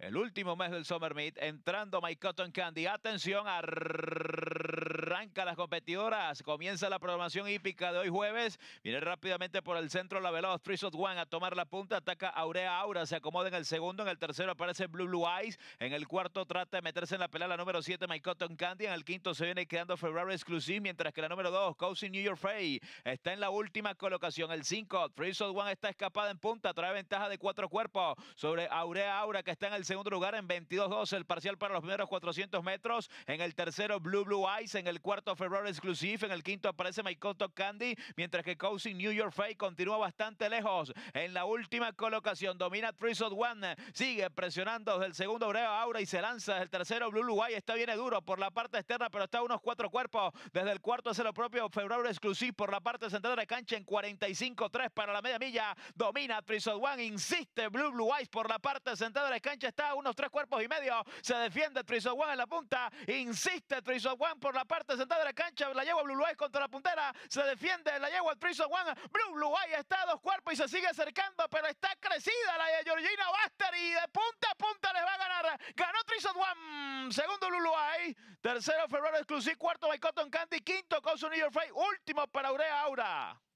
el último mes del Summer Meet, entrando My Cotton Candy. Atención a Arranca las competidoras, comienza la programación hípica de hoy jueves. Viene rápidamente por el centro la veloz Three One a tomar la punta, ataca Aurea Aura, se acomoda en el segundo, en el tercero aparece Blue Blue Eyes, en el cuarto trata de meterse en la pelea la número 7 My Cotton Candy, en el quinto se viene quedando Ferrari Exclusive, mientras que la número 2 Cousin New York Frey está en la última colocación, el 5 Three One está escapada en punta, trae ventaja de cuatro cuerpos sobre Aurea Aura que está en el segundo lugar en 22-12 el parcial para los primeros 400 metros, en el tercero Blue Blue Eyes, en el cuarto February Exclusive, en el quinto aparece My Candy, mientras que Cousin New York Fake continúa bastante lejos. En la última colocación domina Trisot One, sigue presionando desde el segundo Breo Aura y se lanza desde el tercero Blue Blue Uruguay, está bien duro por la parte externa, pero está a unos cuatro cuerpos. Desde el cuarto hace lo propio febrero Exclusive por la parte central de cancha en 45-3 para la media milla. Domina Trisot One, insiste Blue Blue Eyes por la parte central de la cancha, está a unos tres cuerpos y medio. Se defiende Trisot One en la punta, insiste Trisot One por la parte sentada de la cancha. La lleva Blue Luay contra la puntera. Se defiende la yegua Prison One. Blue Luay está a dos cuerpos y se sigue acercando, pero está crecida la de Georgina Baster y de punta a punta les va a ganar. Ganó Prison One. Segundo Blue Tercero Ferrero Exclusive. Cuarto By Cotton Candy. Quinto su New York Fight Último para Aurea Aura.